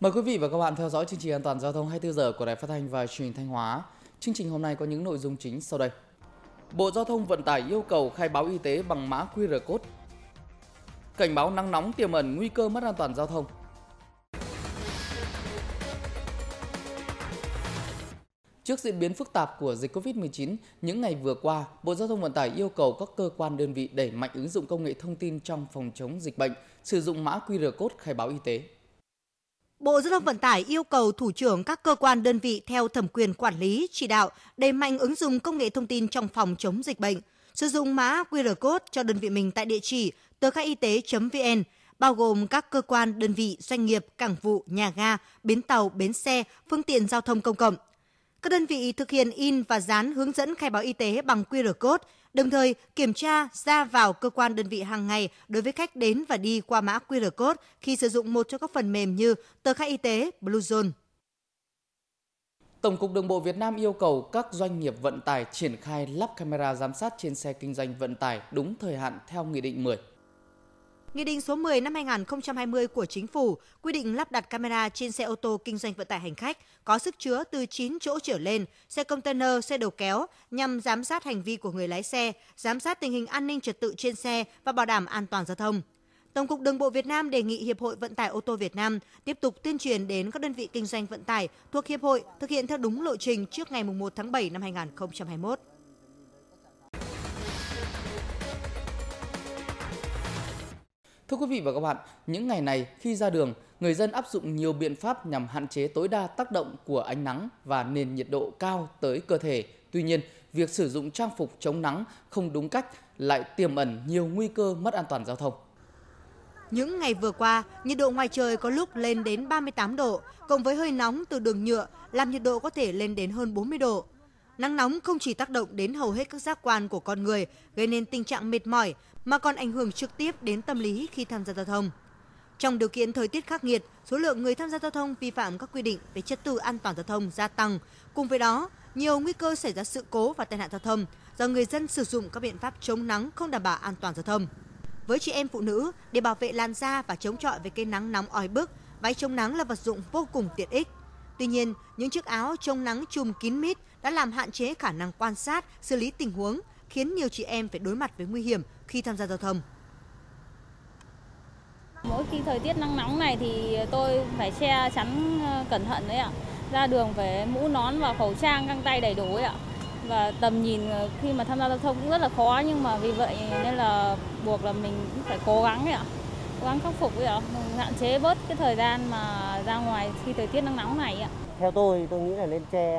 Mời quý vị và các bạn theo dõi chương trình an toàn giao thông 24 giờ của Đài Phát thanh và Truyền hình Thanh Hóa. Chương trình hôm nay có những nội dung chính sau đây. Bộ Giao thông Vận tải yêu cầu khai báo y tế bằng mã QR code. Cảnh báo nắng nóng tiềm ẩn nguy cơ mất an toàn giao thông. Trước diễn biến phức tạp của dịch Covid-19, những ngày vừa qua, Bộ Giao thông Vận tải yêu cầu các cơ quan đơn vị đẩy mạnh ứng dụng công nghệ thông tin trong phòng chống dịch bệnh, sử dụng mã QR code khai báo y tế. Bộ Giao thông Vận tải yêu cầu thủ trưởng các cơ quan đơn vị theo thẩm quyền quản lý, chỉ đạo đẩy mạnh ứng dụng công nghệ thông tin trong phòng chống dịch bệnh, sử dụng mã QR code cho đơn vị mình tại địa chỉ tờ khai y tế.vn bao gồm các cơ quan, đơn vị, doanh nghiệp, cảng vụ, nhà ga, bến tàu, bến xe, phương tiện giao thông công cộng, các đơn vị thực hiện in và dán hướng dẫn khai báo y tế bằng QR code, đồng thời kiểm tra ra vào cơ quan đơn vị hàng ngày đối với khách đến và đi qua mã QR code khi sử dụng một trong các phần mềm như tờ khai y tế, Bluezone. Tổng cục Đường bộ Việt Nam yêu cầu các doanh nghiệp vận tải triển khai lắp camera giám sát trên xe kinh doanh vận tải đúng thời hạn theo Nghị định 10. Nghị định số 10 năm 2020 của Chính phủ quy định lắp đặt camera trên xe ô tô kinh doanh vận tải hành khách có sức chứa từ 9 chỗ trở lên, xe container, xe đầu kéo nhằm giám sát hành vi của người lái xe, giám sát tình hình an ninh trật tự trên xe và bảo đảm an toàn giao thông. Tổng cục Đường bộ Việt Nam đề nghị Hiệp hội Vận tải ô tô Việt Nam tiếp tục tuyên truyền đến các đơn vị kinh doanh vận tải thuộc hiệp hội thực hiện theo đúng lộ trình trước ngày 1 tháng 7 năm 2021. Thưa quý vị và các bạn, những ngày này khi ra đường, người dân áp dụng nhiều biện pháp nhằm hạn chế tối đa tác động của ánh nắng và nền nhiệt độ cao tới cơ thể. Tuy nhiên, việc sử dụng trang phục chống nắng không đúng cách lại tiềm ẩn nhiều nguy cơ mất an toàn giao thông. Những ngày vừa qua, nhiệt độ ngoài trời có lúc lên đến 38 độ, cộng với hơi nóng từ đường nhựa làm nhiệt độ có thể lên đến hơn 40 độ. Nắng nóng không chỉ tác động đến hầu hết các giác quan của con người, gây nên tình trạng mệt mỏi mà còn ảnh hưởng trực tiếp đến tâm lý khi tham gia giao thông. Trong điều kiện thời tiết khắc nghiệt, số lượng người tham gia giao thông vi phạm các quy định về trật tự an toàn giao thông gia tăng. Cùng với đó, nhiều nguy cơ xảy ra sự cố và tai nạn giao thông do người dân sử dụng các biện pháp chống nắng không đảm bảo an toàn giao thông. Với chị em phụ nữ, để bảo vệ làn da và chống chọi với cây nắng nóng oi bức, váy chống nắng là vật dụng vô cùng tiện ích. Tuy nhiên, những chiếc áo chống nắng chùm kín mít đã làm hạn chế khả năng quan sát, xử lý tình huống, khiến nhiều chị em phải đối mặt với nguy hiểm khi tham gia giao thông. Mỗi khi thời tiết nắng nóng này thì tôi phải che chắn ờ, cẩn thận đấy ạ. Ra đường phải mũ nón và khẩu trang găng tay đầy đủ ấy ạ. Và tầm nhìn ờ, khi mà tham gia giao thông cũng rất là khó nhưng mà vì vậy nên là buộc là mình cũng phải cố gắng ấy ạ. Cố gắng khắc phục ấy ạ, hạn chế bớt cái thời gian mà ra ngoài khi thời tiết nắng nóng này ạ. Theo tôi tôi nghĩ là nên che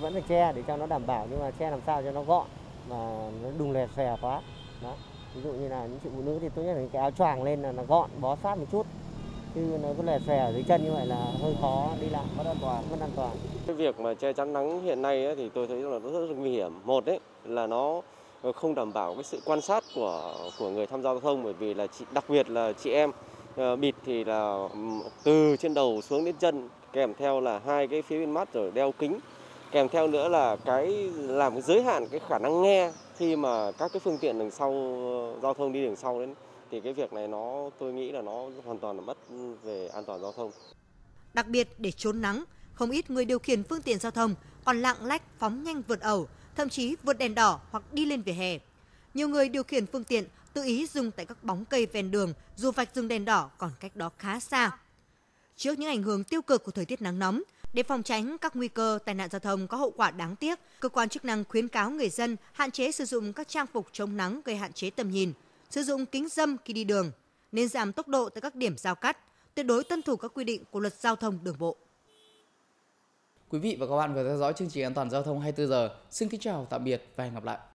vẫn phải che để cho nó đảm bảo nhưng mà che làm sao cho nó gọn mà nó đùng lè xè quá đó ví dụ như là những chị phụ nữ thì tốt nhất là cái áo choàng lên là, là gọn bó sát một chút chứ nó có lè xè ở dưới chân như vậy là hơi khó đi lại mất an toàn mất an toàn cái việc mà che chắn nắng hiện nay ấy, thì tôi thấy là nó rất nguy hiểm một đấy là nó không đảm bảo cái sự quan sát của của người tham gia giao thông bởi vì là chị, đặc biệt là chị em ờ, bịt thì là từ trên đầu xuống đến chân kèm theo là hai cái phía bên mắt rồi đeo kính kèm theo nữa là cái làm cái giới hạn cái khả năng nghe khi mà các cái phương tiện đằng sau giao thông đi đằng sau đến thì cái việc này nó tôi nghĩ là nó hoàn toàn là mất về an toàn giao thông. Đặc biệt để trốn nắng, không ít người điều khiển phương tiện giao thông còn lạng lách phóng nhanh vượt ẩu, thậm chí vượt đèn đỏ hoặc đi lên vỉa hè. Nhiều người điều khiển phương tiện tự ý dừng tại các bóng cây ven đường dù vạch dừng đèn đỏ còn cách đó khá xa trước những ảnh hưởng tiêu cực của thời tiết nắng nóng. Để phòng tránh các nguy cơ tai nạn giao thông có hậu quả đáng tiếc, cơ quan chức năng khuyến cáo người dân hạn chế sử dụng các trang phục chống nắng gây hạn chế tầm nhìn, sử dụng kính dâm khi đi đường, nên giảm tốc độ tại các điểm giao cắt, tuyệt đối tuân thủ các quy định của luật giao thông đường bộ. Quý vị và các bạn vừa theo dõi chương trình An toàn giao thông 24 giờ. Xin kính chào, tạm biệt và hẹn gặp lại.